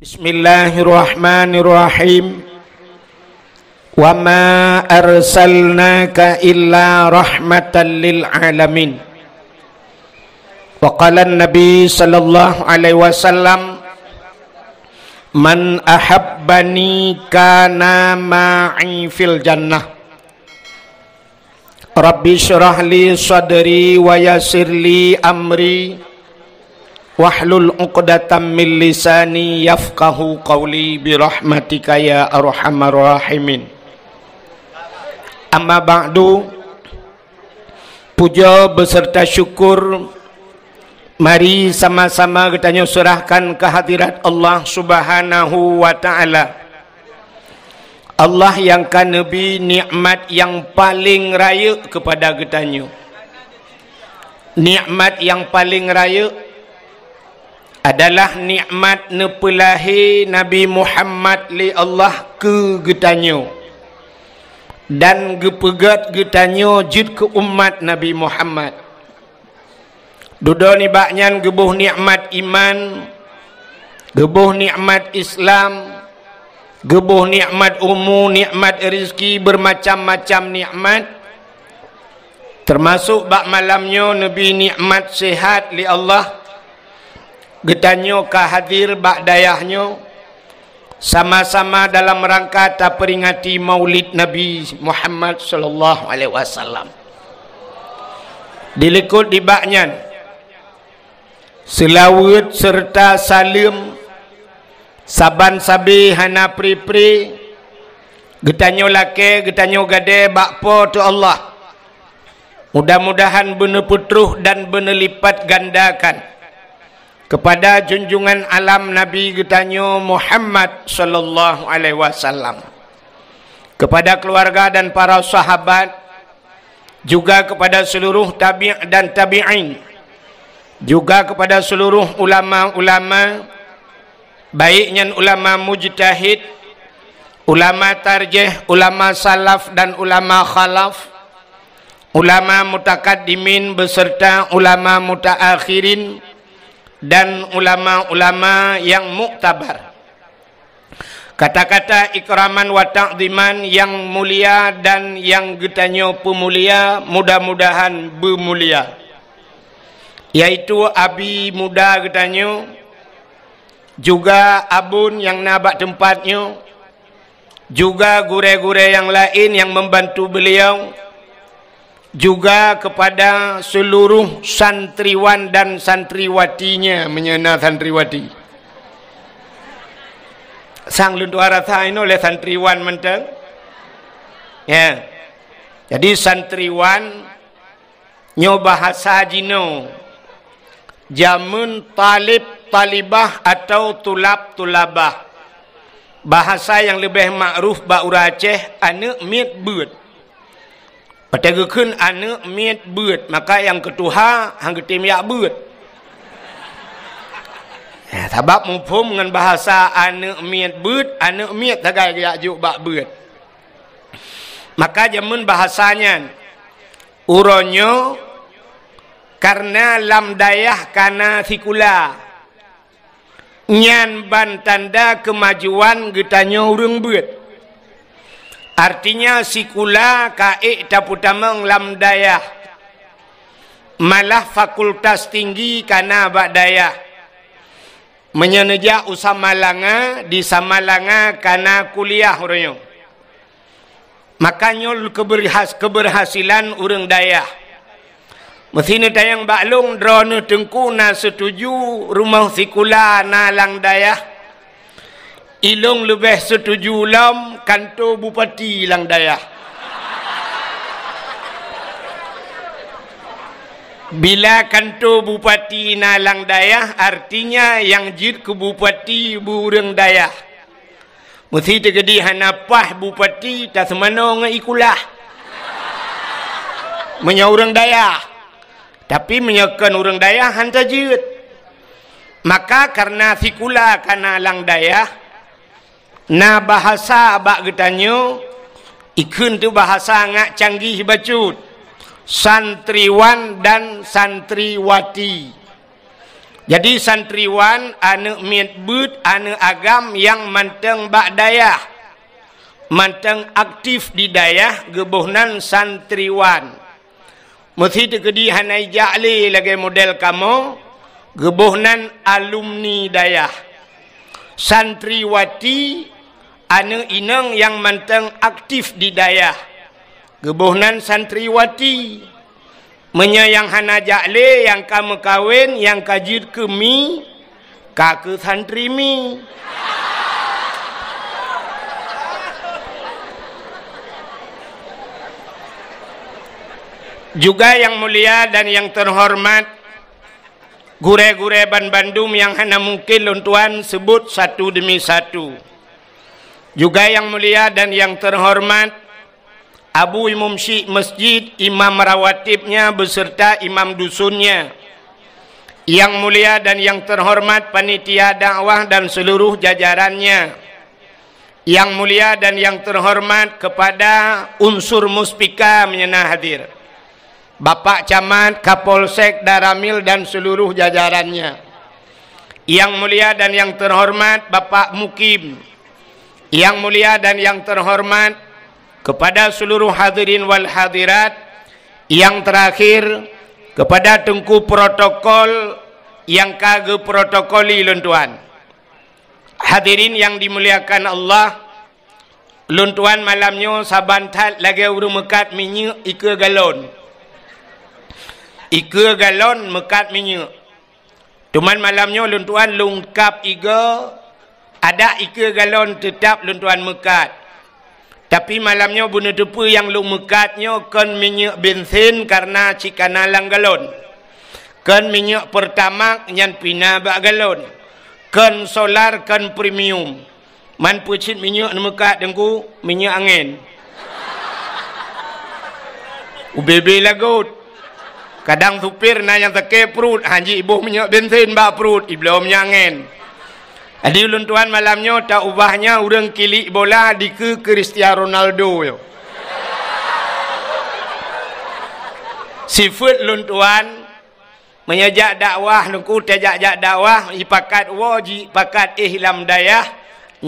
Bismillahirrahmanirrahim Wa ma arsalnaka illa rahmatan lil alamin Wa qala an-nabi sallallahu alaihi wasallam Man ahabbani kana ma'i fil jannah Rabbi syrah li sadri wa yasir li amri Wahlul uqdatan min lisani Yafkahu qawli birahmatika ya arhamar rahimin. Amma ba'du Puja beserta syukur Mari sama-sama kita nyusrahkan kehadirat Allah subhanahu wa ta'ala Allah yang kan nabi nikmat yang paling raya kepada kita nyu. Nikmat yang paling raya adalah nikmat nepelahi Nabi Muhammad li Allah ke getanyo dan gepegat getanyo jid ke umat Nabi Muhammad Dudo ni baknyan gebuh nikmat iman gebuh nikmat Islam gebuh nikmat umu nikmat rezeki bermacam-macam nikmat termasuk bak malamnya Nabi nikmat sehat li Allah getanyo ka hadir ba'dayahnyo sama-sama dalam rangka taperingati Maulid Nabi Muhammad sallallahu alaihi wasallam. Dilikut di baknyan. Selawat serta salim saban sabi hana pri-pri getanyo laki, getanyo gade bakpo tu Allah. Mudah-mudahan benar putruh dan benar lipat gandakan kepada junjungan alam Nabi kita Getanyo Muhammad sallallahu alaihi wasallam kepada keluarga dan para sahabat juga kepada seluruh tabi' dan tabi'in juga kepada seluruh ulama-ulama baiknya ulama mujtahid ulama tarjih ulama salaf dan ulama khalaf ulama mutakaddimin beserta ulama mutaakhirin dan ulama-ulama yang muktabar. Kata-kata ikraman wa ta'ziman yang mulia dan yang getanyo pemulia mudah-mudahan bermulia. Yaitu Abi Muda getanyo juga Abun yang nabak tempatnya juga gure-gure yang lain yang membantu beliau juga kepada seluruh santriwan dan santriwatinya menyena santriwati sang lunduara ini oleh santriwan menteng ya yeah. jadi santriwan nyoba bahasa jino jamun talib talibah atau tulab tulabah bahasa yang lebih makruf ba Aceh anu mit beut pada kekun kun ane met maka yang ketua hang ketim ya bird. Eh, sebab mumpum dengan bahasa ane met bird ane met tegai ya juk bak bird. Maka jemun bahasanya uronyo karena lam dayah karena sikula nyan ban tanda kemajuan getanya urung bird. Artinya sikula kae taputameng lam daya. Malah fakultas tinggi kana badaya. Menyeneja usamalanga di samalanga kana kuliah urunyo. Makanya keberhas keberhasilan urang daya. Mesin tayang baklong drone tengku na setuju rumah sikula na lang dayah. Ilong lebih setuju ulam kanto bupati lang dayah. Bila kanto bupati na lang dayah artinya yang jid ke bupati burung dayah. Mesti terjadi hanapah bupati tak semana ngikulah. Menya orang dayah. Tapi menyekan orang dayah hantar jid. Maka karena sikulah kana lang dayah Na bahasa abak getanyo ikun tu bahasa ngak canggih bacut. Santriwan dan santriwati. Jadi santriwan anu mitbut anu agam yang manteng bak daya Manteng aktif di daya gebohnan santriwan. Mesti tekedi hanai ja'li lagi model kamu. Gebohnan alumni daya Santriwati Anu inang yang manteng aktif di dayah. Gebohnan santriwati. Menyayang hana jakle yang kamu kawin yang kajir ke mi. Kaku santri mi. Juga yang mulia dan yang terhormat. Gure-gure ban Bandung yang hana mungkin lontuan sebut satu demi satu. Satu demi satu. Juga yang mulia dan yang terhormat Abu Imam Syik Masjid Imam Rawatibnya beserta Imam Dusunnya Yang mulia dan yang terhormat Panitia dakwah dan seluruh jajarannya Yang mulia dan yang terhormat Kepada unsur muspika menyenang hadir Bapak Camat, Kapolsek, Daramil dan seluruh jajarannya Yang mulia dan yang terhormat Bapak Mukim yang mulia dan yang terhormat kepada seluruh hadirin wal hadirat yang terakhir kepada tungku protokol yang kage protokoli luntuan hadirin yang dimuliakan Allah luntuan malamnya saban sabantat lagi urung mekat minyak ika galon ika galon mekat minyak cuman malamnya luntuan lungkap iga ada ikut galon tetap luntuan mekat. Tapi malamnya bunuh tupu yang lu mekatnya kan minyak bensin karena cikana lang galon. Kan minyak pertama yang pina bak galon. Kan solar kan premium. Man pucit minyak ni mekat dengku minyak angin. Ubebe lagut. Kadang supir nanya yang sakit perut. Haji ibu minyak bensin bak perut. iblom minyak angin. Adi ulun tuan malamnya tak ubahnya orang kilik bola di ke Cristiano Ronaldo yo. Sifat ulun tuan menyajak dakwah nungku tejak jak dakwah ipakat waji pakat ihlam daya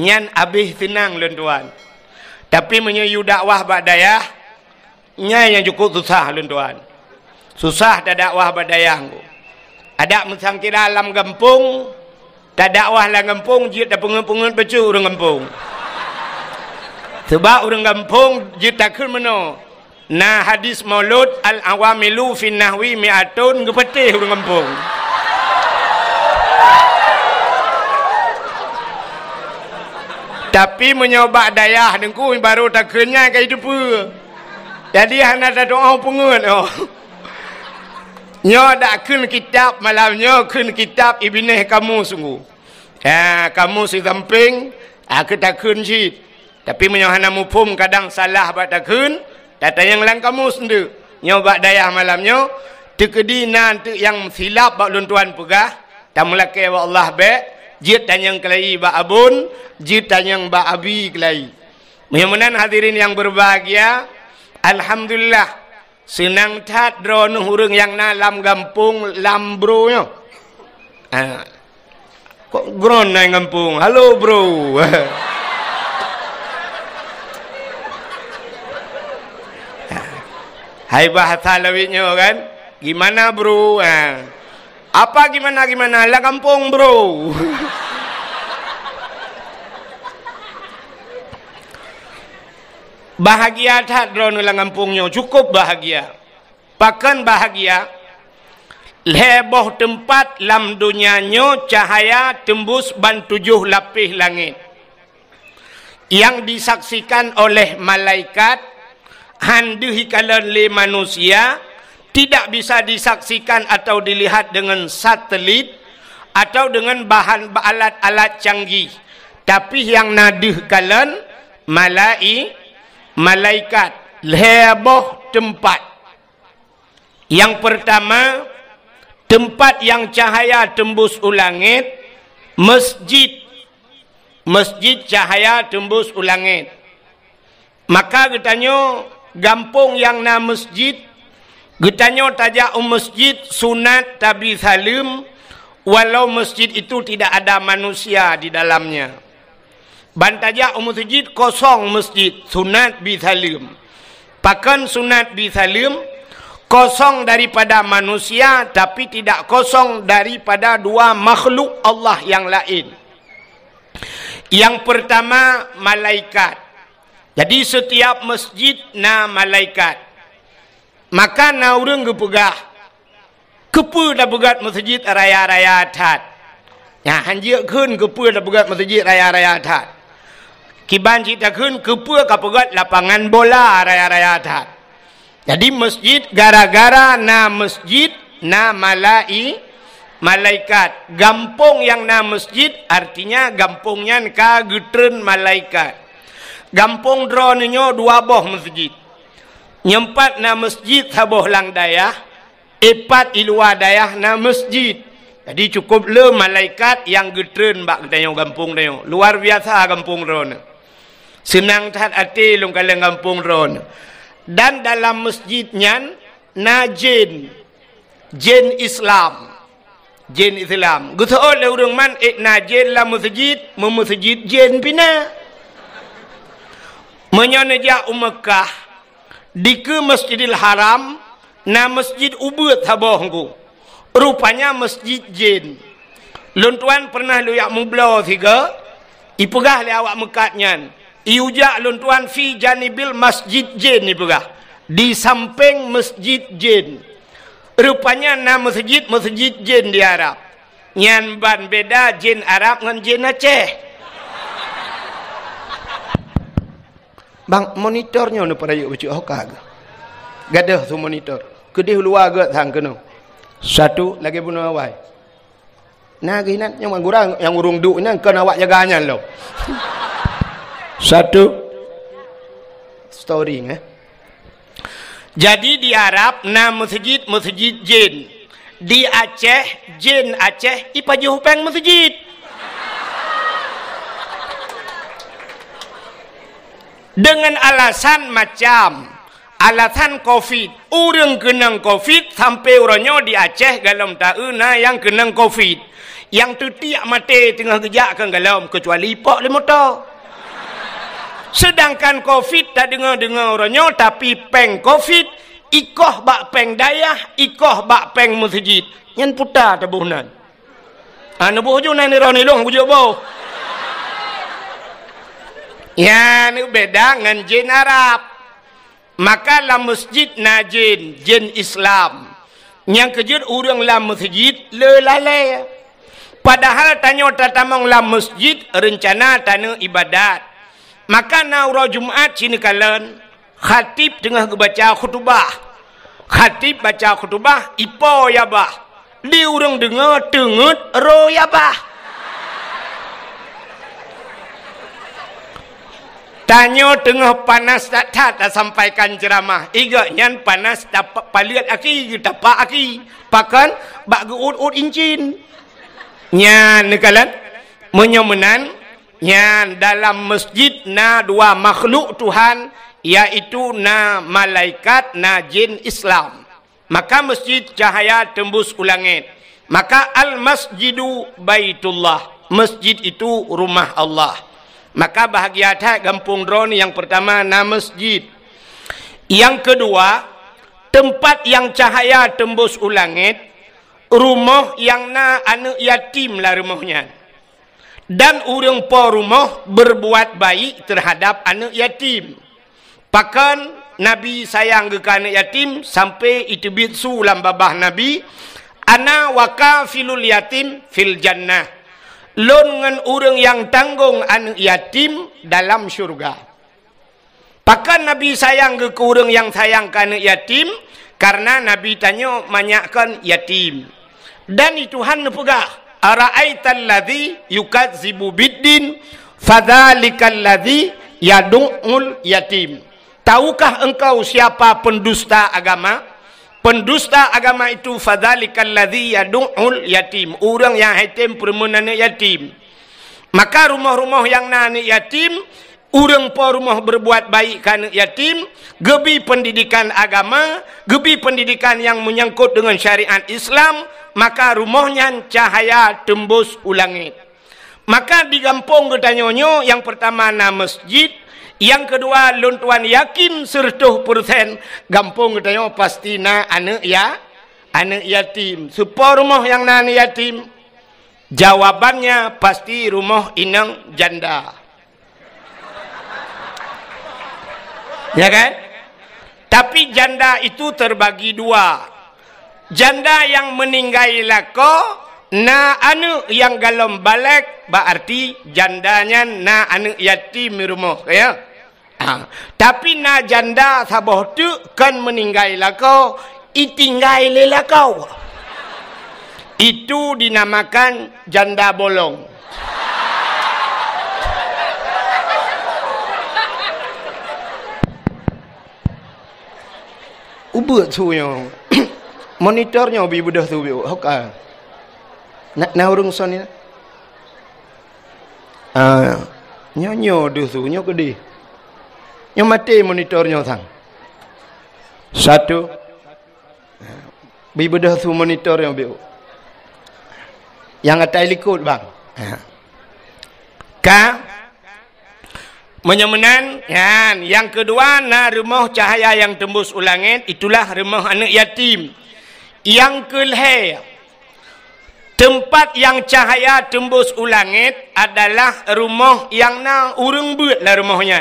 nyan abih tenang ulun tuan. Tapi menyu dakwah badaya nya yang cukup susah ulun tuan. Susah ta dakwah badaya ngu. Ada mensangkira alam gempung, tak dakwah lah ngempung, jika tak pengen-pengen pecu orang ngempung. Sebab orang ngempung, jika tak kena Nah hadis maulud al-awamilu fin nahwi mi'atun ngepetih orang ngempung. Tapi menyoba dayah dengku baru tak kenyai ke hidup. Jadi anak tak doa pengen. Oh. Nyo dak kun kitab malam nyo kun kitab ibine kamu sungguh. Ha kamu si zamping aku ha, tak kun si. Tapi menyo hana mupum kadang salah bak tak kun. Tata yang lang kamu sendu. Nyo bak dayah malam nyo. Tekedi nan tu yang silap bak luntuan pegah. Tamulake wa Allah be. tanya yang kelai bak abun. Jit tanyang bak abi kelai. menyemenan hadirin yang berbahagia. Alhamdulillah. Sinang tat drone hurung yang na lam gampung lam bro nyo. Ah. Kok gron na gampung? Halo bro. Ha. Hai bahasa lewi nyo kan? Gimana bro? Ah. Apa gimana gimana? Lah gampung bro. bahagia tak drone la kampungnya cukup bahagia bahkan bahagia leboh tempat lam dunianya cahaya tembus ban tujuh lapis langit yang disaksikan oleh malaikat handuhi kalon le manusia tidak bisa disaksikan atau dilihat dengan satelit atau dengan bahan alat-alat canggih tapi yang nadih kalan malaikat malaikat heboh tempat yang pertama tempat yang cahaya tembus ulangit masjid masjid cahaya tembus ulangit maka kita nyu gampung yang na masjid kita getanyo tajak um masjid sunat tabi salim walau masjid itu tidak ada manusia di dalamnya Bantaja umusjid kosong masjid sunat bisa lim. Pakan sunat bisa lim kosong daripada manusia tapi tidak kosong daripada dua makhluk Allah yang lain. Yang pertama malaikat. Jadi setiap masjid na malaikat. Maka na urang gepegah. Kepu da begat masjid raya-raya tat. Ya hanjeuk keun kepu da begat masjid raya-raya tat. Kiban cita kun kepua kapagot lapangan bola raya-raya tak. Jadi masjid gara-gara na masjid na malai malaikat. Gampung yang na masjid artinya gampungnya ka getren malaikat. Gampung drone nyo dua boh masjid. Nyempat na masjid haboh lang daya. Epat ilwa daya na masjid. Jadi cukup le malaikat yang getren bak kita yang gampung nyo. Luar biasa gampung drone senang tahan hati lung kalian kampung ron dan dalam masjidnya na jin jin islam jin islam gutho oh, le urung man e na jin la masjid mu masjid jin pina menyana ja umakah di ke masjidil haram na masjid ubut habong ku rupanya masjid jin lun pernah lu yak mublo tiga ipugah le awak mekatnya Iujak luntuan fi janibil masjid jin ni pula. Di samping masjid jin. Rupanya nama masjid, masjid jin di Arab. Nyan ban beda jin Arab dengan jin Aceh. Bang, monitornya ni pada yuk baca Gak ada tu monitor. Kedih luar ke sang kena. Satu lagi pun awal. Nah, ini yang kurang yang urung ini kena awak jaganya lo. Satu story eh. Jadi di Arab na masjid masjid jin. Di Aceh jin Aceh ipa jeh peng masjid. Dengan alasan macam alasan covid, orang kena covid sampai orangnya di Aceh galom tauna yang kena covid. Yang tu tiak mati tengah kejak kan galom kecuali ipak lima tahun. Sedangkan COVID tak dengar-dengar orangnya tapi peng COVID ikoh bak peng dayah ikoh bak peng masjid nyen puta tabuhnan anu ha, buh jo nai ro ni long bujo bau ya ni beda ngan jin arab maka la masjid najin jin islam nyang kejut urang la masjid le la le padahal tanyo tatamong la masjid rencana tanya ibadat maka naura Jumaat sini kalian khatib dengan baca khutbah khatib baca khutbah ipo ya ba di urang dengar tengut ro ya ba tanyo tengah panas tak tak sampaikan ceramah iga nyan panas dapat paliat aki tak aki pakan bak geut-ut incin nyan nekalan menyemenan yang dalam masjid na dua makhluk Tuhan yaitu na malaikat na jin Islam maka masjid cahaya tembus ulangit maka al masjidu baitullah masjid itu rumah Allah maka bahagia tak gampung drone yang pertama na masjid yang kedua tempat yang cahaya tembus ulangit rumah yang na anak yatim lah rumahnya dan urang porumah berbuat baik terhadap anak yatim. Pakan Nabi sayang ke anak yatim sampai itu bitsu lam babah Nabi. Ana waka filul yatim fil jannah. Lon ngan urang yang tanggung anak yatim dalam syurga. Pakan Nabi sayang ke urang yang sayang ke anak yatim karena Nabi tanya manyakkan yatim. Dan itu han pegah ara'aital ladzi yukadzibu biddin fadzalikal ladzi yadul yatim tahukah engkau siapa pendusta agama pendusta agama itu fadzalikal ladzi yadul yatim orang yang haitim permenane yatim maka rumah-rumah yang nani yatim Urang rumah berbuat baik kan yatim, gebi pendidikan agama, gebi pendidikan yang menyangkut dengan syariat Islam, maka rumahnya cahaya tembus ulangi. Maka di digampung ketanyonyo yang pertama na masjid, yang kedua luntuan yakin sertuh persen gampung ketanyo pasti na anak ya anak yatim. Supo rumah yang na anak yatim, jawabannya pasti rumah inang janda. Ya kan? Tapi janda itu terbagi dua. Janda yang meninggai lako na anu yang galom balek berarti jandanya na anu yati mirumoh. ya. Ha. Tapi na janda sabah tu kan meninggai lako itinggai lelakau. Itu dinamakan janda bolong. ubat tu yang monitornya bi budah tu yo hok ah na na urung son ah nyo nyo de tu nyo ke di nyo mati monitornya sang satu bi budah tu monitor yang bi yang atai likut bang ah. ka menyemenan kan yang kedua na rumah cahaya yang tembus ulangit itulah rumah anak yatim yang kelha tempat yang cahaya tembus ulangit adalah rumah yang na urung buat lah rumahnya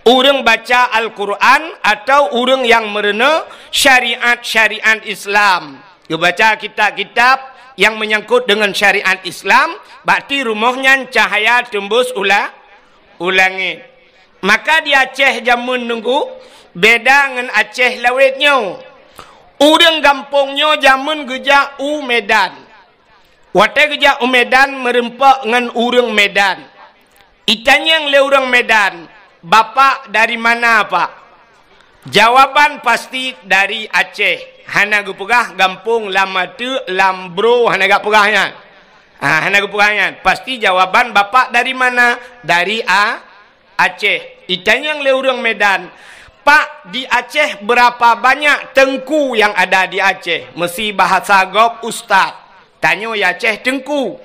Urung baca al-Quran atau urung yang merena syariat-syariat Islam dia baca kitab-kitab yang menyangkut dengan syariat Islam bakti rumahnya cahaya tembus ulangit ulangi maka di Aceh jamun nunggu beda dengan Aceh lawetnya udang gampungnya jamun geja u medan wate geja u medan merempak dengan urang medan itanya yang le urang medan Bapa dari mana pak Jawapan pasti dari Aceh hana gupugah gampung lama tu lambro hana gupugahnya Ah, hana kepuangan. Pasti jawaban bapak dari mana? Dari A Aceh. Itanya yang leurang Medan. Pak di Aceh berapa banyak tengku yang ada di Aceh? Mesti bahasa gop ustaz. Tanya ya Aceh tengku.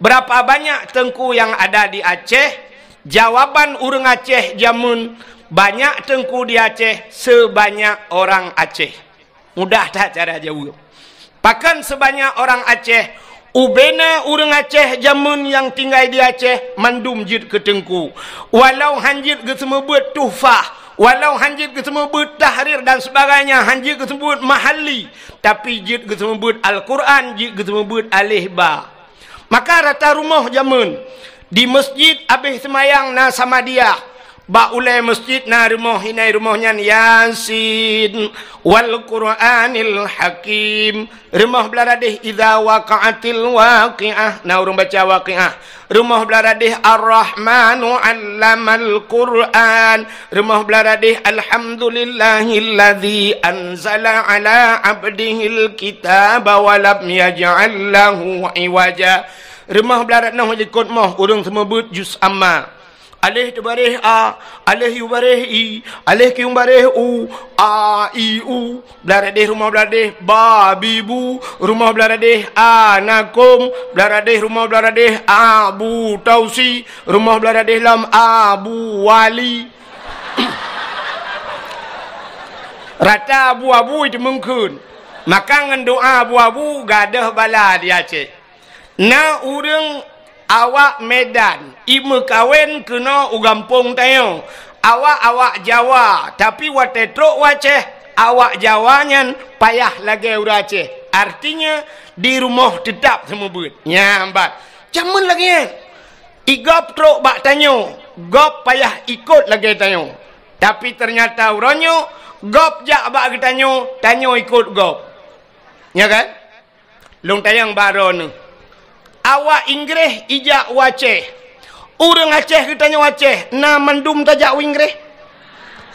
Berapa banyak tengku yang ada di Aceh? Jawaban urang Aceh jamun banyak tengku di Aceh sebanyak orang Aceh. Mudah tak cara jawab? Pakan sebanyak orang Aceh, Ubena urang Aceh jamun yang tinggal di Aceh mandum jid ke tengku. Walau hanjid ke semua tufah. Walau hanjid ke semua tahrir dan sebagainya. Hanjid ke semua mahali. Tapi jid ke semua Al-Quran. Jid ke semua buat Al-Ihba. Maka rata rumah jamun. Di masjid habis semayang na sama dia ba ulai masjid na rumah hinai rumahnya yasin wal qur'anil hakim rumah belaradih idza waqa'atil waqi'ah na urang baca waqi'ah rumah belaradih ar-rahmanu al qur'an rumah belaradih alhamdulillahilladzi anzala ala abdihi alkitaba wa lam yaj'al lahu iwaja rumah belaradih nah jikot mah semua but juz amma alih tebareh a alih yubareh i alih kiumbareh u a i u beladeh rumah beladeh ba bibu rumah beladeh a nakum beladeh rumah beladeh a bu tausi rumah beladeh lam a bu wali rata abu abu itu mungkin makangan doa abu abu gadah bala dia cek na urung awak Medan, ima kawin kena ugampung tayo. Awak awak Jawa, tapi wate truk wace, awak Jawa nyan payah lagi urace. Artinya di rumah tetap semua Nyambat. Cuman lagi ya. Igop truk bak tanyo, gop payah ikut lagi tanyo. Tapi ternyata uranyo, gop jak bak tanyo, tanyo ikut gop. Ya kan? Long tayang baru ni awak Inggris ijak waceh. Orang Aceh kita tanya waceh. Na mendum tajak Inggris,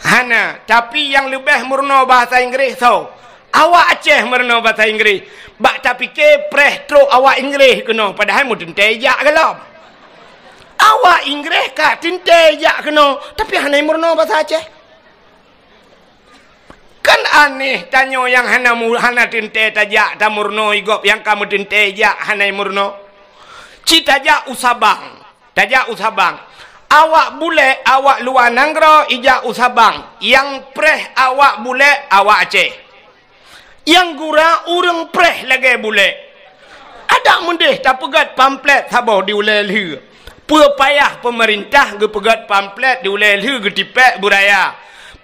Hana. Tapi yang lebih murno bahasa Inggris so. Awak Aceh murno bahasa Inggris, Bak tapi ke preh tro awak Inggeris kena. Padahal mudah tajak ke lah. Awak kat kak tintajak kena. Tapi hana murno bahasa Aceh. Kan aneh tanya yang hana hana tinte tajak tamurno igop yang kamu tinte jak hana murno. Cita jak usabang. Tajak usabang. Awak boleh awak luar nanggro ijak usabang. Yang preh awak boleh awak aceh. Yang gura orang preh lagi boleh. Ada mendeh tak pegat pamplet sabar di ulai pemerintah ke pegat pamplet di ulai tipek buraya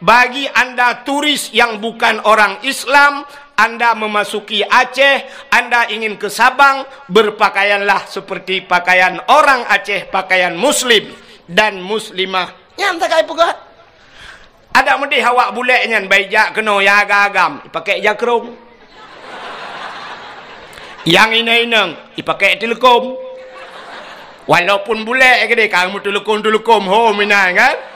bagi anda turis yang bukan orang Islam, anda memasuki Aceh, anda ingin ke Sabang, berpakaianlah seperti pakaian orang Aceh, pakaian Muslim dan Muslimah. Yang tak kaya pegat. Ada mudi hawa buleknya, baik jak kena ya agam, pakai jakrom. Yang ini ini, dipakai telekom. Walaupun bulat ke kamu telekom-telekom, ho minang kan?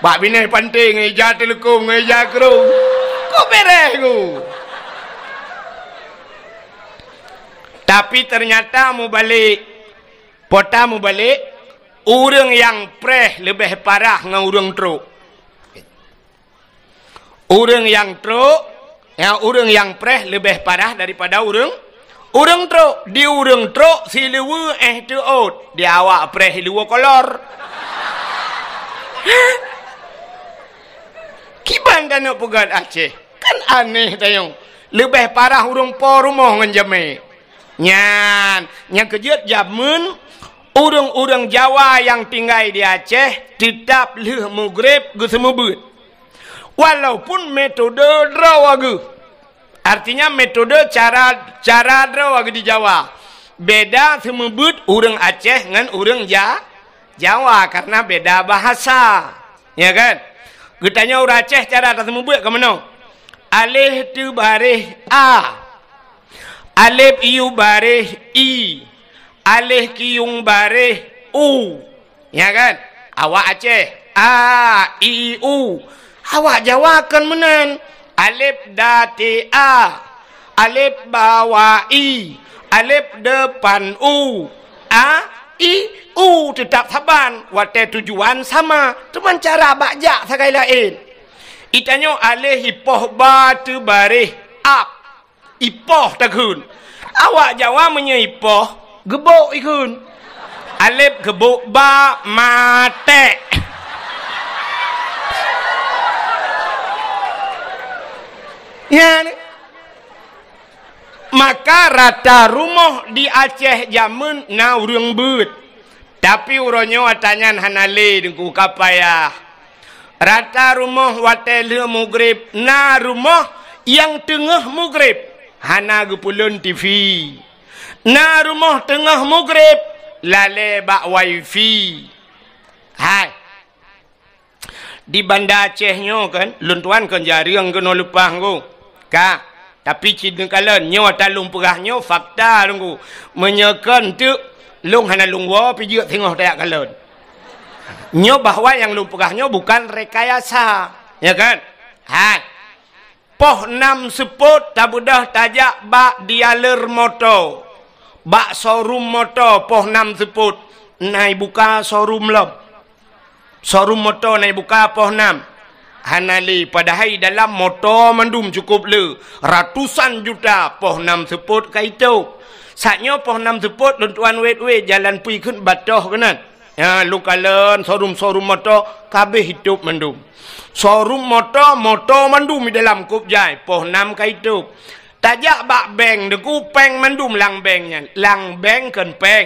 Bak bini penting ngeja telukum ngeja kerum. Kok bereh ku? Tapi ternyata mu balik. Pota mu balik. Urung yang preh lebih parah dengan urung truk. Urung yang truk. yang urung yang preh lebih parah daripada urung. Urung truk. Di urung truk si lewa eh tu out. Oh, di awak preh lewa kolor. Hehehe. kibang kena kan pegat Aceh. Kan aneh tayong. Lebih parah urung po rumah dengan jami. Nyan. Yang kejut jamun. Urung-urung Jawa yang tinggal di Aceh. Tetap leh mugrib ke semubut. Walaupun metode draw agu. Artinya metode cara cara draw agu di Jawa. Beda semubut urung Aceh dengan urung ja, Jawa. Karena beda bahasa. Ya kan? Ketanya orang Aceh cara atas membuat ke mana? Alih tu baris A. Alif iu baris I. Alih kiung baris U. Ya kan? Awak Aceh. A, I, U. Awak jawabkan menan. Alif da, T, A. Alif bawah I. Alif depan U. A, I, U. U tetap saban Wata tujuan sama Cuma cara bakjak sekali lain Itanya alih ipoh batu barih Ap Ipoh takun Awak jawab punya ipoh Gebuk ikun Alip gebuk ba mate. Ya ni. Maka rata rumah di Aceh zaman naurung but. Tapi uronyo watanyan hanali dengku kapaya. Rata rumah watel mugrib na rumah yang tengah mugrib hana gupulun TV. Na rumah tengah mugrib lale bak wifi. Hai. Di bandar Acehnya kan, luntuan kan jari yang kena lupa aku. Ka, tapi cinta kalau nyawa lumpurah perahnya, fakta aku. menyekan tu lung hana lung wo pi jiak tengoh dayak kalon. Nyo bahwa yang lung pegahnyo bukan rekayasa, ya kan? Ha. Poh enam seput tabudah tajak ba dialer moto. Ba sorum moto poh enam seput nai buka sorum lob. Sorum moto nai buka poh nam. Hanali padahai dalam moto mandum cukup le ratusan juta poh enam seput kaitau. Sak nyopoh nam tepot lentuan wetwe jalan pi kun batoh kena, Ya lu kalen sorum sorum moto kabeh hidup mendum. Sorum moto moto mendum di dalam kup jai poh nam ka hidup. Tajak bak beng de peng mendum lang bengnya. Lang beng ken peng.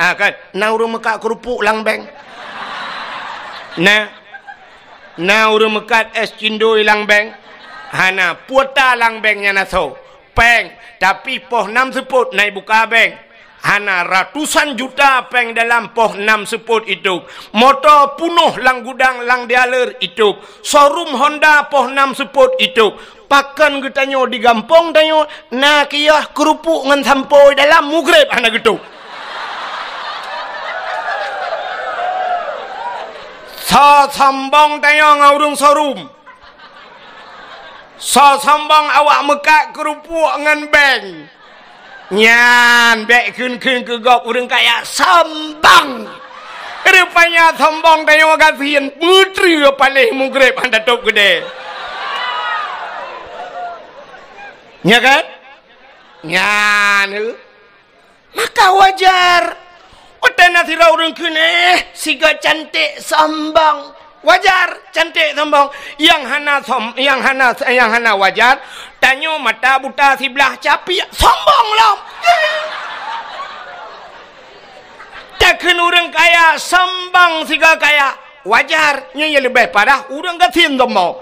Ah kan na urang meka kerupuk lang beng. Nah. Na urang meka es cindoi lang beng. Hana puata lang bengnya naso. Peng. Tapi poh enam seput naik buka bank. Hana ratusan juta peng dalam poh enam seput itu. Motor punuh lang gudang lang dialer itu. Sorum Honda poh enam seput itu. Pakan kita tanya di gampong tanya. Nak iya kerupuk dengan sampoi dalam mugrib anak gitu. Sa sambong tanya ngaurung sorum. So sambang awak mekat kerupuk dengan beng. Nyan, bek kun kun ke gop urung kaya sambang. Rupanya sambang tanya makasihin. Putri paling mugrib anda top gede. Ya kan? Nyan. Eh. Maka wajar. Utena sirau orang kun eh. Siga cantik sambang wajar cantik sombong yang hana som yang hana yang hana wajar tanyo mata buta siblah capi sombong lah tak orang kaya sombong siga kaya wajar nya yang lebih parah orang kasin sombong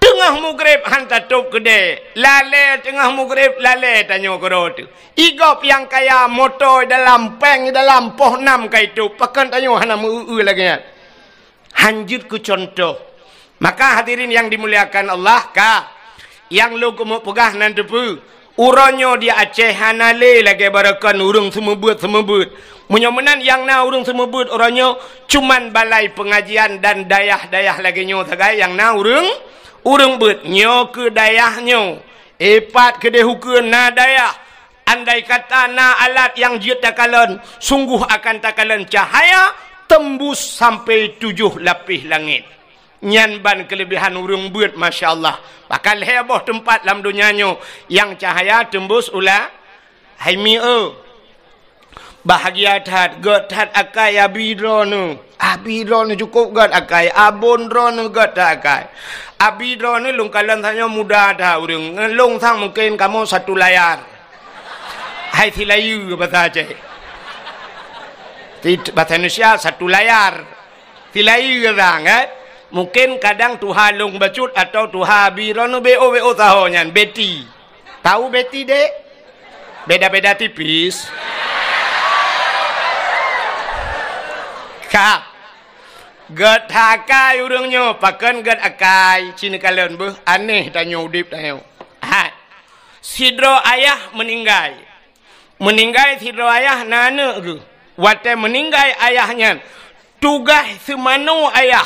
tengah mugrib hantar top gede lale tengah mugrib lale tanyo kerot igop yang kaya motor dalam peng dalam poh nam kaitu pakan tanyo hana mu lagi lagi kan. Hanjut ku contoh. Maka hadirin yang dimuliakan Allah ka yang lu ku pegah nan debu. Uronyo dia Aceh hanale lagi barakan urung semua buat semua buat menyamanan yang na urung semua buat uronyo cuman balai pengajian dan dayah-dayah lagi nyo tagai yang na urung urung buat nyo ke dayah nyo. Epat ke deh dehukun na dayah. Andai kata na alat yang jit takalan, sungguh akan takalan cahaya tembus sampai tujuh lapis langit. ban kelebihan urung buat, Masya Allah. Bakal heboh tempat dalam dunia nyo. Yang cahaya tembus ular. Haimi o. Bahagia tat. Gat tat akai abidro nu. Abidro nu cukup gat akai. Abondro nu gat tat akai. Abidro nu lung kalan tanya muda dah urung. Lung sang mungkin kamu satu layar. Hai silayu kepada cik bahasa Indonesia satu layar filai gerang eh? mungkin kadang tu halung becut atau tuha biron beo beo tahonya beti tahu beti dek beda beda tipis kak Gat hakai urungnya pakan gat akai cina kalian bu aneh tanya udip tanya. Ha. Sidro ayah meninggal. Meninggal sidro ayah nana ke? Waktu meninggal ayahnya. Tugas semanu ayah.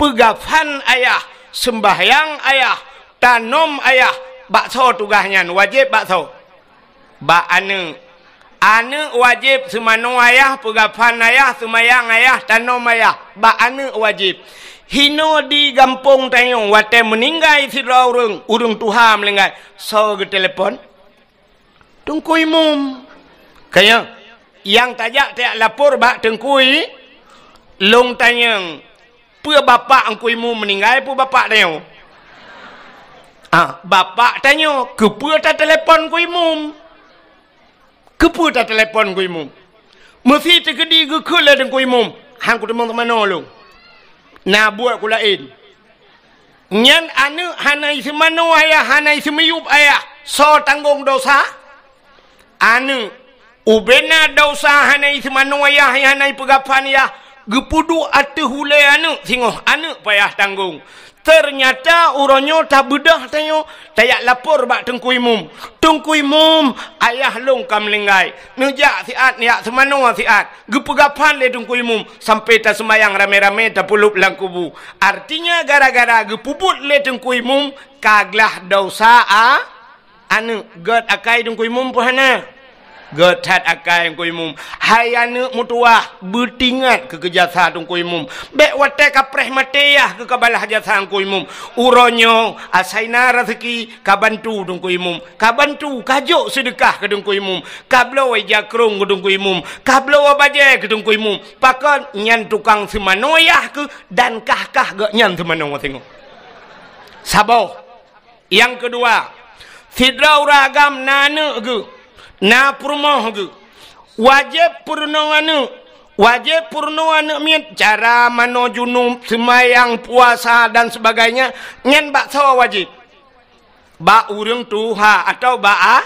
Pegafan ayah. Sembahyang ayah. Tanom ayah. Bakso tugasnya. Wajib bakso. Bak ane. Ane wajib semanu ayah. Pegafan ayah. Sembahyang ayah. Tanom ayah. Bak ane wajib. Hino di gampung tayong. Waktu meninggal si orang. Urung Tuhan melengkai. So ke telepon. Tungkui mum. Kayak yang tajak tiak lapor bak tengkui long tanya pu ha, bapa angkui mu meninggal pu bapa tanya ah bapa tanya ke pu ta telepon kui mu ke pu ta telepon kui mu mesti te kedi ke kula lah deng kui mu hang ku temang mano lu na buat ku lain nyen anu hanai semano ayah hanai semiyup ayah so tanggung dosa anu Ubena dau sahanai semanua yah yanai pegapan yah gepudu atuh hule anu singoh anu payah tanggung. Ternyata uronyo tak bedah tanyo tayak lapor bak tungku imum. Tungku imum ayah long kam lingai. Nuja siat niak semanua siat. Gepegapan le tungku imum sampai ta semayang rame-rame ta puluk kubu. Artinya gara-gara gepubut le tungku imum kaglah dosa a anu gad akai tungku imum puhana getat akai engkau imum hayane mutua betingat ke kejasa engkau imum be wate ka prehmateyah ke kabal hajasa engkau imum uronyo asaina rezeki ka bantu engkau imum ka kajo sedekah ke engkau imum ka blo ja ke engkau imum ka blo baje ke engkau imum pakon nyan tukang semanoyah ke dan kah kah ge nyan semanoyah tengok sabo yang kedua Sidra uragam nana ke na purmoh ge wajib purnungan wajib purnungan min cara mano junub semayang puasa dan sebagainya ngen bak sawa wajib ba urang tuha atau ba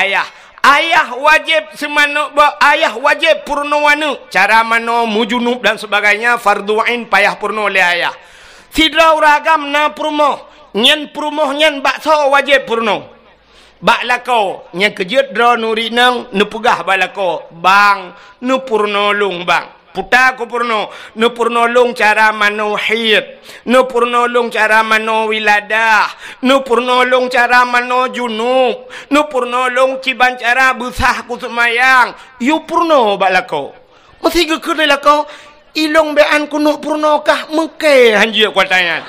ayah ayah wajib semano ba ayah wajib purnungan cara mano mujunub dan sebagainya fardhu ain payah purno le ayah sidra uragam na purmoh ngen purmoh ngen bak sawa wajib purno balako nya kejut dro nuri nang nupugah balako bang nupurno lung bang puta ku purno nupurno lung cara manuhid nupurno lung cara mano wiladah nupurno lung cara mano junub nupurno lung ciban cara busah ku semayang yu purno balako mesti gekeri lako ilong bean ku nupurno kah mengke hanjir kuatanya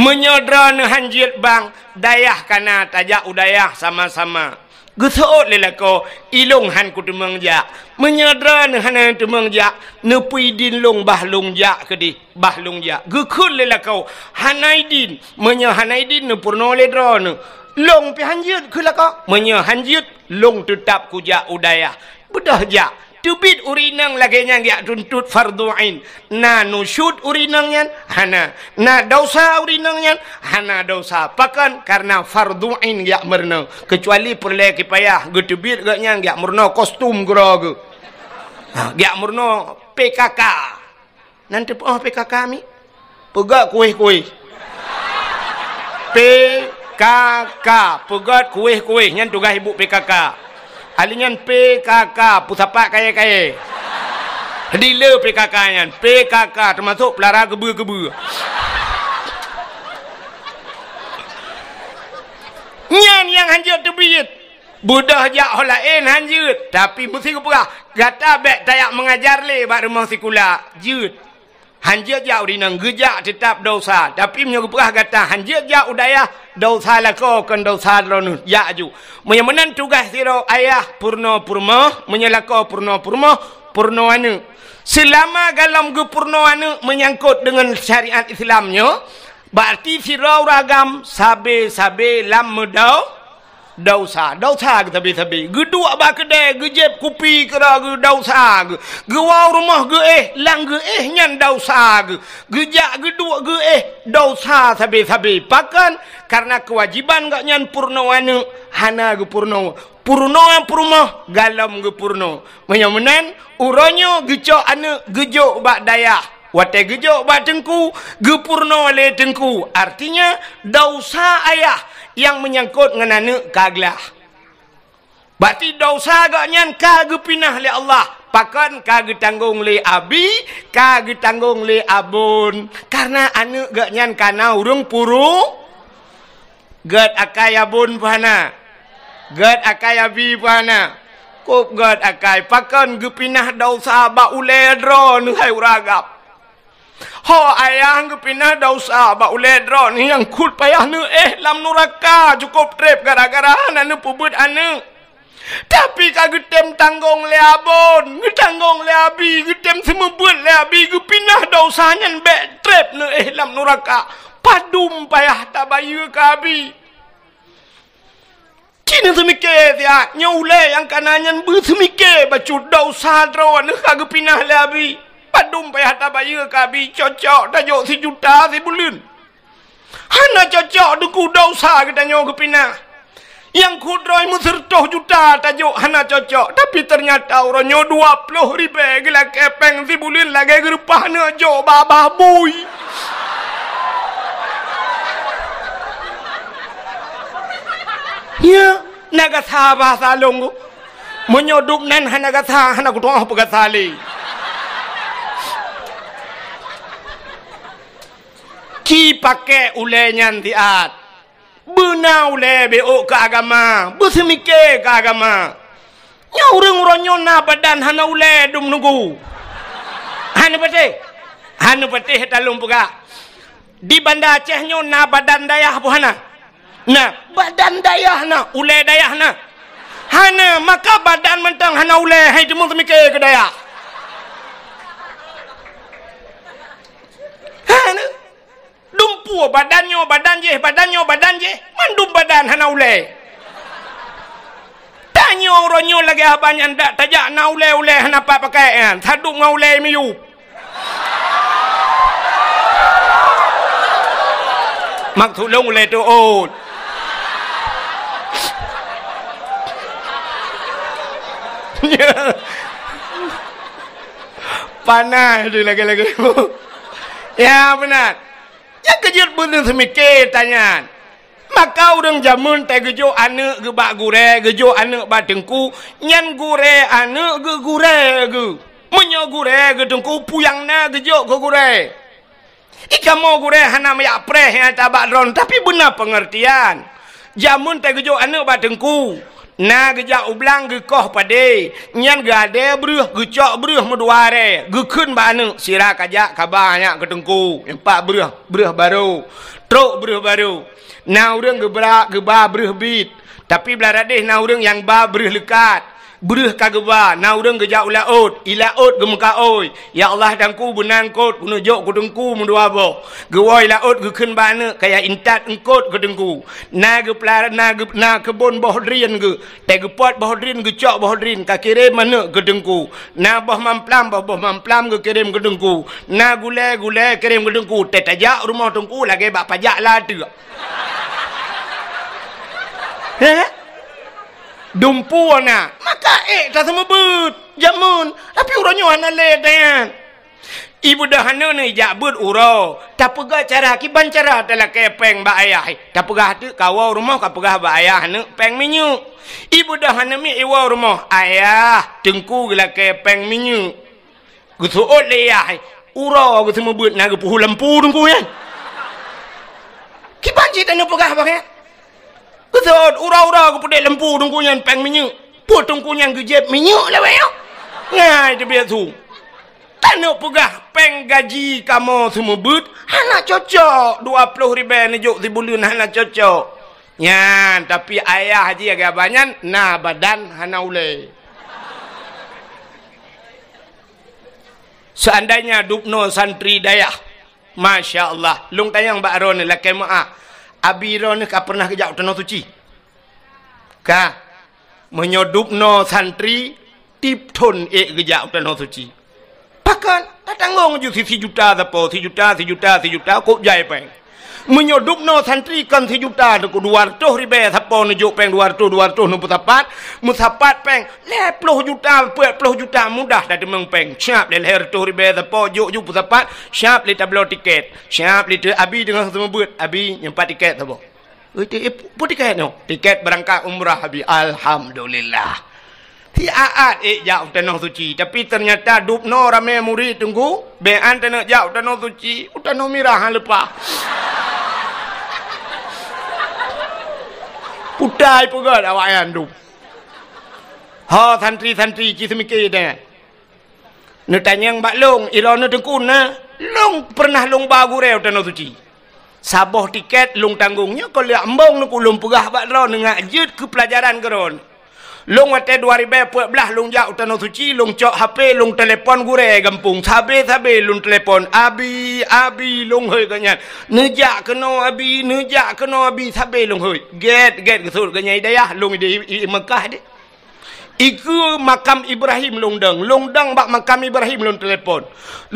menyodra hanjir bang dayah kana tajak udayah sama-sama. gusau lelako ilung han kutumang ja. Menyadra ne han tumang ja. Ne din long bah long ja kedi. Bah long ja. Gukul lelako hanai din. Menya hanai din ne purno le drone. Long pi hanjut kulako. Menya hanjut long tetap kuja udayah. Budah ja tubit urinang lagi yang dia tuntut farduin. na nusyud urinang yan hana na dosa urinang yan hana dosa pakan karena farduin ain dia merna kecuali perle kipayah ge tubit ge nyang dia merna kostum gro ge ha dia merna PKK Nanti tepo oh, PKK kami pegak kuih-kuih PKK pegak kuih-kuih nyang tugas ibu PKK Alingan PKK Pusapak kaya-kaya Dila PKK yang PKK termasuk pelara geba-geba Nyan yang hanjut terbit Budah jak holain hanjut Tapi bersih kepura Gata bek tayak mengajar le Bak rumah sekolah Jut hanjia ja nang geja tetap dosa tapi menyerupah kata hanjia ja udaya dosa lako kan dosa ronu ya ju menyemenan tugas siro ayah purno purmo menyelako purno purmo purno anu selama galam ge purno anu menyangkut dengan syariat islamnya berarti siro ragam sabe sabe lam medau Dah usah, dah usah ke tapi-tapi. Gedua ba kedai, gejep kupi ke dah, dah usah ke. Gewau rumah ge eh, lang ge eh nyan dah usah ke. Gejak gedua ge eh, dah usah tapi-tapi. Pakan, karena kewajiban gak nyan purno wana, hana ge purno. Purno yang purno, galam ge purno. Menyamanan, uranya gecok ane, gejok bak dayah. Wate gejok bak tengku, gepurno le tengku. Artinya, dah ayah yang menyangkut mengenai kaglah. Berarti dosa agaknya kagu pinah oleh Allah. Pakan kagu tanggung oleh abi, kagu tanggung oleh abun. Karena anak agaknya karena urung puru. Gat akai abun puhana. Gat akai abi puhana. Kup gat akai. Pakan gupinah dosa bak uledron. saya uragap. Ho ayah ke pindah dah usah yang kut payah ni Eh lam nuraka cukup trip Gara-gara anak ni tapi kagu tanggung le abon, gu tanggung semua le abi, gu pindah dah usahanya back trip eh lam nuraka. Padum payah tak abi. Kini semike dia, nyule yang kananya bu semike, bacut dah usah drawan ne kagu pindah Padum pay hata baya ka bi cocok tajo si juta si bulun. Hana cocok de kuda usah ke tanyo ke pina. Yang kudroi mu sertoh juta dah jauh hana cocok. Tapi ternyata uronyo dua puluh ribe gila kepeng si bulun lagi gerupah na jo babah bui. Ya, naga sahabah salungu. Menyoduk nen hana gasa hana kutuah pegasali. Ya. ki pake ule nyantiat, tiat bena ule beo ke agama besemike ke agama nya urang ronyo na badan hana ule dum nunggu hanu pete hanu pete talung buka di banda aceh nyo badan dayah buhana na badan dayah na ule dayah na hana maka badan mentang hana ule hai dum semike ke dayah hana mandumpu badannya badan je badannya badan je mandum badan hana ule tanya uronyo lagi abang yang dak tajak na ule ule hana apa pakai kan sadu ngau ule miu maksud long ule tu oh panas tu lagi-lagi ya benar yang kejut benda semikir tanya. Maka orang zaman tak gejo anak ke bak gure, gejo anak bak tengku. Nyan gure anak ke gure ke. Menyo gure ke tengku puyang na gejo ke gure. Ika mau gure hana maya preh yang tak bak dron. Tapi benar pengertian. jamun tak gejo anak bak tengku na ge ublang ge koh pade nyen ge ade bruh ge cok bruh meduare ge kun ba nu sira kaja kabanya ke tengku empat bruh bruh baru truk bruh baru na urang ge bra ge ba bruh bit tapi bla radih na urang yang ba bruh lekat Berih kagwa naureng geja ulaot ilaot gemuka oi ya Allah dangku benang kot menujuk kudengku mudua bo gewa ilaot gekun bana kaya intat engkot kudengku na ge plar na ge na kebon bohdrin ge te ge pot bohdrin ge cok bohdrin ka kire mana kudengku na boh mamplam boh boh mamplam ge kirim kudengku na gule gule kirim kudengku te taja rumah tungku lagi bak pajak la tu Eh? dumpu na maka eh tak sembut jamun tapi uronyo hana le dan ibu dah hana ne jabut uro tapi ga cara ki cara telah kepeng ba ayah tapi ga hati kawa rumah ka pegah ba ayah ne peng minyu ibu dah hana mi iwa rumah ayah tengku gila kepeng minyu gusu ole ya uro gusu mebut nak gupuh lampu dungku ya ki banci tanu pegah ba ayah Kesot, ura-ura aku pedek lembu tungkunya peng minyak. Put tungkunya gejep minyak lah weh. Ya. Ngai tu biasa. Tak nak pegah peng gaji kamu semua but. Anak cocok. Dua puluh ribu ni juk si bulun anak cocok. Ya, tapi ayah haji agak banyak. Nah, badan hana uleh. Seandainya dupno santri dayah. Masya Allah. Lung tayang Mbak lah kemaah. Abiro ni ka pernah ke jauh tanah suci. Ka menyodup no santri tip ton ek ke jauh tanah suci. Pakan tak tanggung ju si juta dapo si juta si juta si juta kok jai pang. Menyodok no santri kan si juta ku dua ratus ribe sapo nuju peng dua ratus dua ratus nupu sapat musapat peng lepuluh juta puluh juta mudah dari demeng peng siap leh leher tu ribe sapo juk juk sapat siap lihat tablo tiket siap lihat abi dengan semua buat abi nyempat tiket sapo itu eh, eh, pun tiket no tiket berangkat umrah abi alhamdulillah Si aat ik eh, jauh tanah suci. Tapi ternyata dupno ramai murid tunggu. Be'an tanah jauh tanah suci. Utanah mirah ha, lepas. Utai pula dah awak yang tu. Ha, santri-santri, kisah mikir dia. Ni tanya yang Mbak Long, ilah ni tengkun, ha? Long pernah long bagu reo tanah suci. Sabah tiket, long tanggungnya, kalau ambang ni kulung pegah bak lo, ngajut ke pelajaran kerana. Long ate dua ribu puat belah long jauh tanah suci long cok HP long telefon gure gempung Sabi sabi, long telefon abi abi long hei kenyal nuja keno abi nuja keno abi sabi long hei get get kesur kenyal daya long di Mekah deh. Iku makam Ibrahim longdeng. Longdeng bak makam Ibrahim long telepon.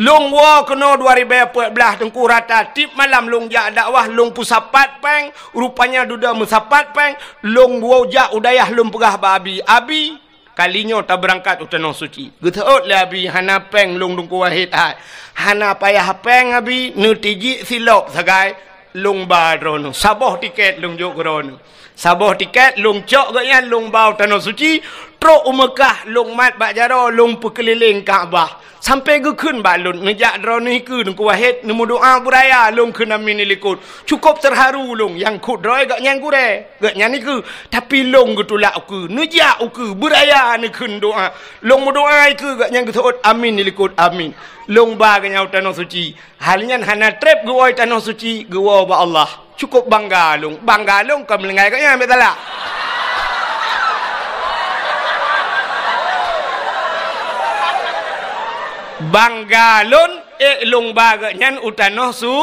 Long wa kena 2014 tengku rata. Tip malam long jak dakwah long pusapat peng. Rupanya duda musapat peng. Long wau jak udayah long pegah babi. Abi kalinya tak berangkat utanong suci. Gutaot lah abi hana peng long tengku wahid hai. Hana payah peng abi nutiji silop sagai. Long badron. Sabah tiket long jok grono. Sabah tiket long cok gaknya long bau tanah suci. Truk umekah long mat bak jaro long pekeliling Kaabah. Sampai ke kun balun ngejak drone ke ku wahid nemu doa budaya long ke nami likut. Cukup terharu long yang ku droi gak nyang kure. Gak nyang ni ke tapi long ke tulak ku ngejak ku budaya ne kun doa. Long mu doa ke gak nyang ketot amin ni likut amin. Long ba ke nyau tanah suci. Halnya hana trip ke tanah suci ke ba Allah. Cukup bangga long. Bangga long ke melengai ke nyang betala. Banggalun ik lung baga nyan utano su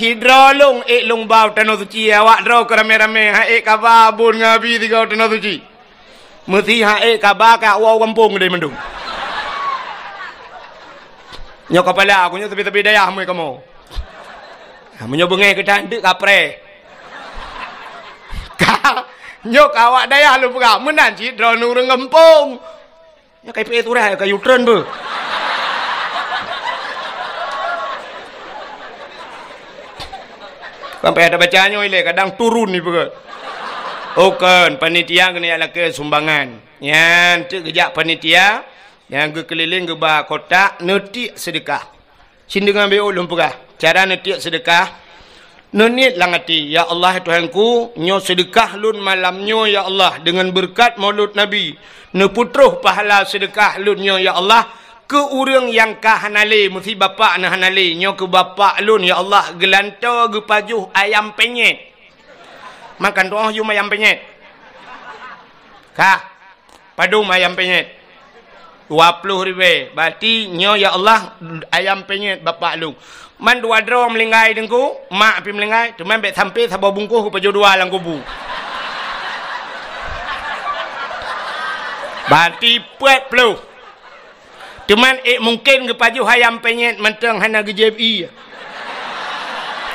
Hidrolung ik lung bau utano suci Awak draw kerame-rame ha ik kaba bun ngabi tiga utano suci Mesti ha ik kaba ka wau kampung deh mendung Nyok kepala aku nyok tepi-tepi daya hamai kamu ha, Menyok bengai ke tante kapre Nyok awak daya lupa Menanci draw nurung kampung Nyok kaya pek turah kaya utren buh sampai ada bacanya ile kadang turun ni pun okan oh, panitia kena ialah ke sumbangan yang tu kejak panitia yang ke keliling ke bar kotak nutik sedekah sin dengan be ulun cara nutik sedekah Nenit langati Ya Allah Tuhanku Nyo sedekah lun malam nyo Ya Allah Dengan berkat mulut Nabi Neputruh pahala sedekah lun nyo Ya Allah ke orang yang ka hanali mesti bapa na hanali nyo ke bapa lun ya Allah gelanto ge pajuh ayam penyet makan tu oh ayam penyet ka padung ayam penyet 20 ribu berarti nyo ya Allah ayam penyet bapa lun man dua dro melingai dengku mak pi melingai tu man bet sampai sabo bungkuh ke pajuh dua lang kubu berarti 40 Cuman eh mungkin ke paju hayam penyet menteng hana ke JFI. E.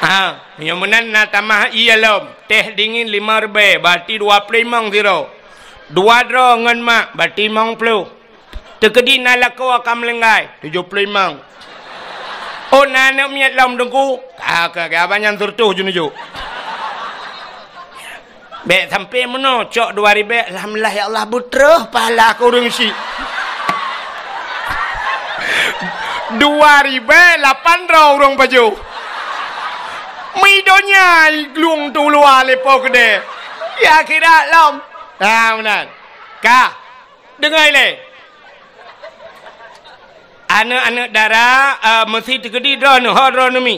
Ha, yang menan na tamah ialah teh dingin lima rebe, berarti dua pelimang siro. Dua dro ngan mak, berarti mong pelu. Tekedi nak laku akan melenggai, tujuh pelimang. Oh na nak miat lom dengku, ah, ke, ke abang yang surtuh junuju. Bek sampai mana, cok dua ribet, alhamdulillah ya Allah, butruh pahala kurung si. Dua ribu lapan ratus orang baju. nya glung tu luar lepok gede. Ya kira lom. Ha, ah, menan. Ka, dengai le, Anak-anak darah uh, mesti tergedi dah ni. Horonomi. Horonomi.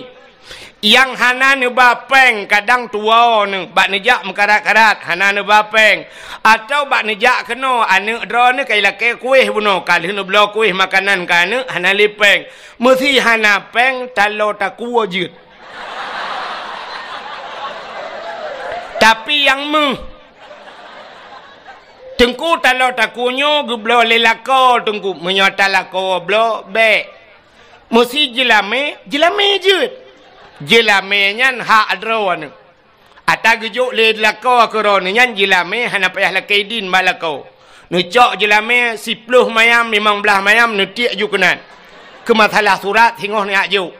Yang hana ne bapeng kadang tua ne bak nejak mekarat-karat hana ne bapeng atau bak nejak kena ane dro ne kai lake kuih buno kalih ne blok kuih makanan ka ne hana lipeng mesti hana peng talo tak ta kuwajit tapi yang mu tengku talo tak kunyo geblo lelako tengku menyata lako blo be mesti jilame jilame jut je jilame nyan ha adrawan ata gejuk le dilako akoro nyan jilame hana payah lakai din malako nucok jilame sipluh mayam memang belah mayam nutik ju kenan kemasalah surat tengok ni ajo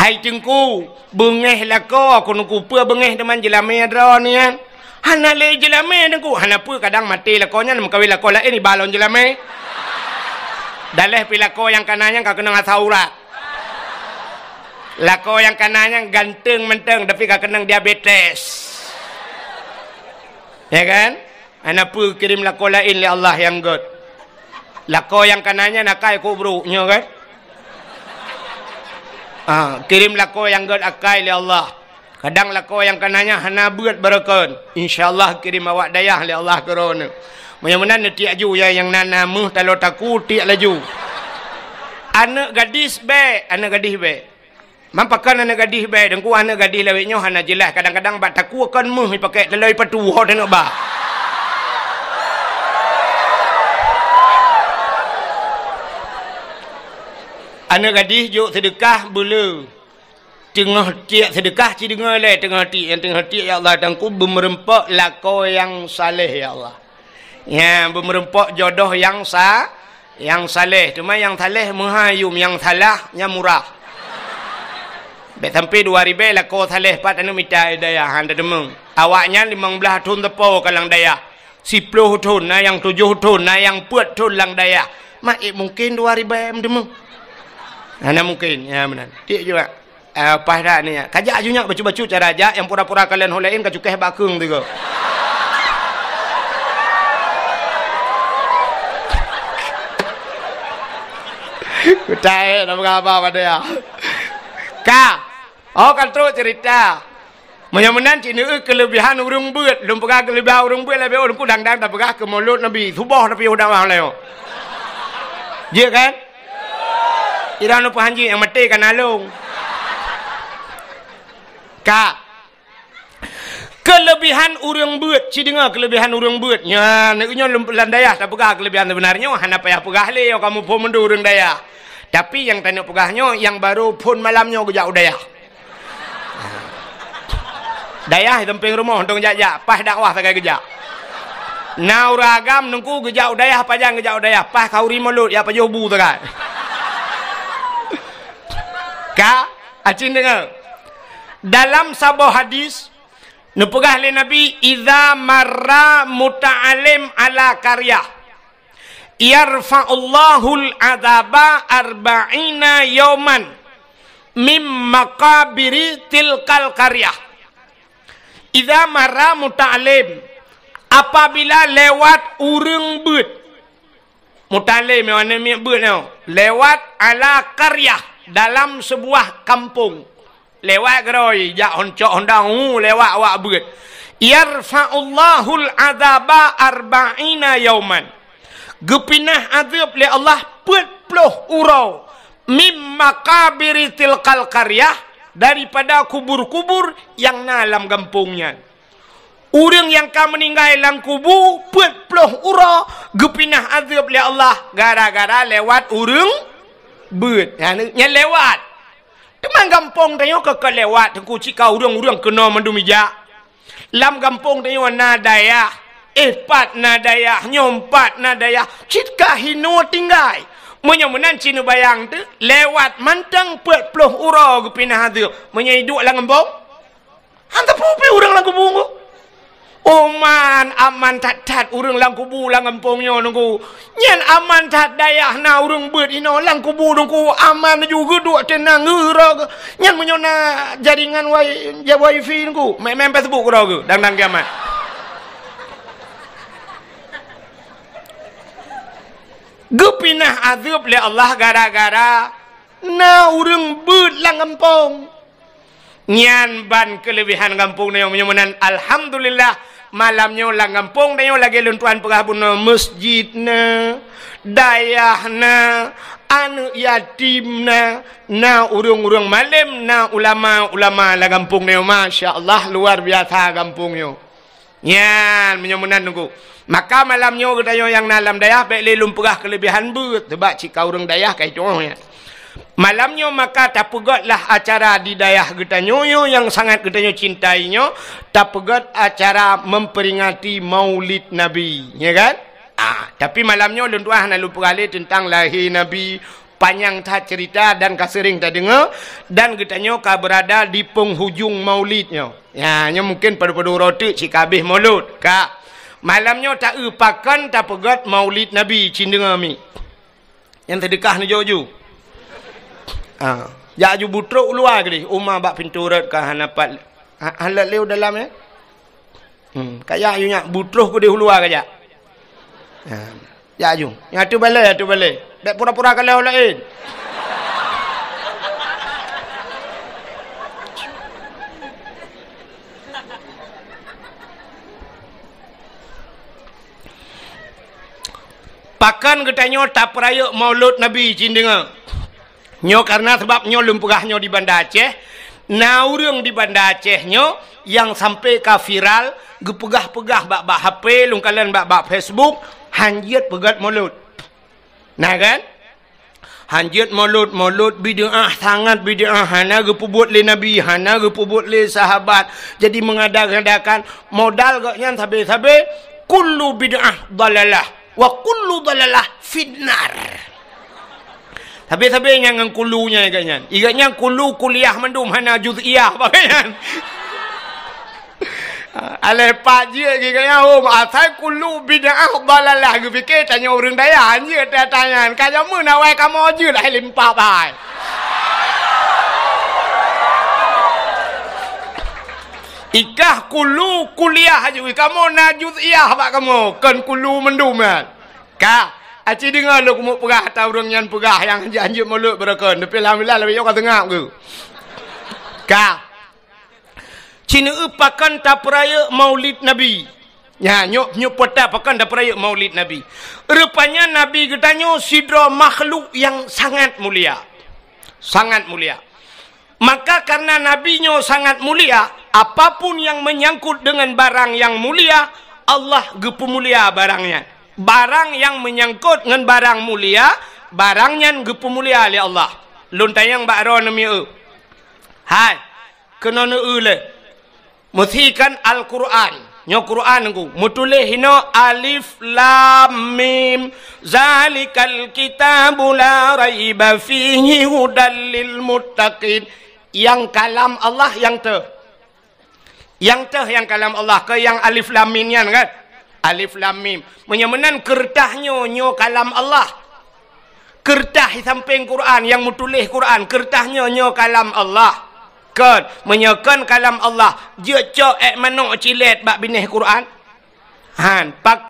hai tengku bengeh lako aku nunggu pe bengeh teman jilame adra ni kan eh. hana le jilame nunggu, hana pe kadang mati lako nyan mengkawi lako la ini balon jilame Dalih pilako yang kananya kau kena ngasau urat. Lako yang kanannya ganteng menteng tapi gak kena diabetes. Ya kan? Anak pu kirim lako lain li ya Allah yang god. Lako yang kanannya nak kau bro, nya kan? Ah, kirim lako yang god akai li ya Allah. Kadang lako yang kananya hana buat berakon. insya Allah kirim awak dayah li ya Allah kerana. Mayamunan mana nanti aju ya yang nana muh talo taku tiak laju. Anak gadis be, anak gadis be. Mampakan anak gadis baik dan kuah anak gadis lewat nyoh anak jelas. Kadang-kadang bak taku akan muh pakai telur petuh dan nak bak. Anak gadis juk sedekah bulu. Tengah tiak sedekah cik dengar leh. Tengah tiak yang tengah tiak ya Allah. Dan ku bermerempak lako yang saleh ya Allah. Ya bermerempak jodoh yang sa, Yang saleh. Cuma yang saleh muhayum. Yang salah yang murah. Bek dua ribu lah kau salih pat anu mitai daya handa demung. Awaknya lima belah tun tepo kalang daya. Si puluh tun na yang tujuh tun na yang puat tun lang daya. Mak ik eh, mungkin dua ribu em demung. Mana mungkin. Ya benar. Tidak juga. Eh, apa dah ni ya. Kajak junyak bacu-bacu cara aja yang pura-pura kalian hulain keh bakung tu Kutai, nama apa pada ya? Kak! Oh kalau cerita. menyamanan cina kelebihan urung buat. Lumpur kelebihan urung buat. Lepas orang kudang dang tak pegah ke mulut Nabi. Subah tapi udang wang leo. Ya kan? Ya. Ira nu panji yang mati kan alung. Kak. Kelebihan urung buat. Cik dengar kelebihan urung buat. Ya, nakunya lumpulan daya. Tak pegah kelebihan sebenarnya. Hanya payah pegah leo. Oh, kamu pun mendu urung daya. Tapi yang tanya pegahnya, yang baru pun malamnya kejap udaya dayah temping rumah untuk jajak pas dakwah sekali kejak na uragam nengku kejak apa jang kejak udayah pas kau rimulut ya pajuh bu sekali kak acin dengar dalam sebuah hadis nepegah oleh Nabi idha marra muta'alim ala karya. yarfa'ullahul azaba arba'ina yawman mim maqabiri tilkal karya. Iza mara mutalim Apabila lewat urung bud Mutalim yang mana mi bud ni Lewat ala karya Dalam sebuah kampung Lewat geroi Jak honcok hondang Lewat awak bud Yarfa'ullahul adaba arba'ina yauman Gepinah azab oleh Allah Put urau Mim makabiri tilkal karyah daripada kubur-kubur yang nalam gempungnya. Urang yang kau meninggal dalam kubur, buat peluh ura, gepinah azab oleh Allah. Gara-gara lewat urang, buat. Ha, yang lewat. Teman gampung tanya ke kau lewat, tengku cika urang-urang kena mendu mijak. Lam gampung tanya nadaya, empat eh, nadaya, nyompat nadaya. Cika hino tinggai. Munya munan cina bayang tu lewat manteng pet peluh ura ke pina hadu. Munya hidup lah ngembong. Hantar pupi orang lah kubung ku. Oman aman tat tat urung lang kubu lang empongnya nunggu. nyan aman tat dayah na urung bird ino lang kubu nunggu. Aman juga dua tenang ngerog. Nyen menyona jaringan wai jaringan wifi nunggu. Mem mem Facebook rog. Dang dang kiamat. Gepinah azab oleh Allah gara-gara na urang beut langempong. Nyan ban kelebihan kampung nyo menyemenan alhamdulillah malamnya ulang kampung dan lagi luntuan perabun masjidna dayahna anu yatimna na na urung-urung malam na ulama-ulama la kampung ni Allah luar biasa kampung yo nyan menyemenan nunggu Maka malamnya kita yang dalam dayah baik lelum perah kelebihan bu sebab cika orang dayah kai ya. Malamnya maka tapugatlah acara di dayah kita nyoyo ya, yang sangat kita cintainya tapugat acara memperingati Maulid Nabi, ya kan? Ah, tapi malamnya ulun tuah nak lupa tentang lahir Nabi, panjang tak cerita dan kasering tak dengar dan getanya ka berada di penghujung maulidnya ya nya mungkin pada pada roti si kabeh mulut kak Malamnya tak upakan tak pegat maulid Nabi cindengah mi. Yang terdekah ni jauh-jauh. Ha. Ya ju butruk luar ke ni. Umar bak pintu urat ke hanapat. Ha, halat leo dalam ya. Hmm. Kaya ju nyak butruk ke dia luar ke jak. Ya ju. Yang tu balai, yang tu balai. Bek pura-pura kalau lain. pakan getanyo tak raya maulud nabi cin dengar nyo karena sebab nyo lumpuh nyo di bandar aceh naurung di bandar aceh nyo yang sampai ke viral gepegah-pegah bak bak HP lung kalian bak bak Facebook hanjiat pegat mulut nah kan hanjiat mulut mulut bidah sangat bidah hana gepubut le nabi hana gepubut le sahabat jadi mengadakan modal gaknya sabe-sabe kullu bidah dalalah wa kullu dalalah fitnar. Tapi-tapi yang dengan kulunya yang ikatnya. yang kulu kuliah mendu mana juz'iyah. Bagaimana? Alah pak dia ke kaya om asal kulu bid'ah dalalah ke fikir tanya orang daya anje tanya kaya mana wai kamu aja lah limpah bai. Ikah kulu kuliah aja. Kamu na iya, pak kamu. Kan kulu mendum kan. Kak. Aci dengar lo kumuk perah atau orang yang perah yang anjuk-anjuk mulut berakan. Tapi alhamdulillah lebih orang tengah ke. Kak. Cina upakan tak peraya maulid Nabi. Ya, nyok nyok peta pakan dah peraya maulid Nabi. Rupanya Nabi kita katanya sidro makhluk yang sangat mulia. Sangat mulia. Maka karena Nabi nyo sangat mulia, apapun yang menyangkut dengan barang yang mulia, Allah gepumulia barangnya. Barang yang menyangkut dengan barang mulia, barangnya gepumulia oleh Allah. Lun tayang ba ro nami u. E. Hai. Kena nu u e le. Muthikan Al-Quran. Nyo Quran ku. Mutule hino alif lam mim. Zalikal kita bula raiba fihi hudal mutakin Yang kalam Allah yang tu. Te- yang teh yang kalam Allah ke yang alif lam mim kan? Alif lam mim. Menyemenan kertahnya nyo kalam Allah. Kertah di samping Quran yang mutulih Quran, kertahnya nyo kalam Allah. Kan menyekan kalam Allah. Je cok ek manok cilet bak binih Quran. Han pak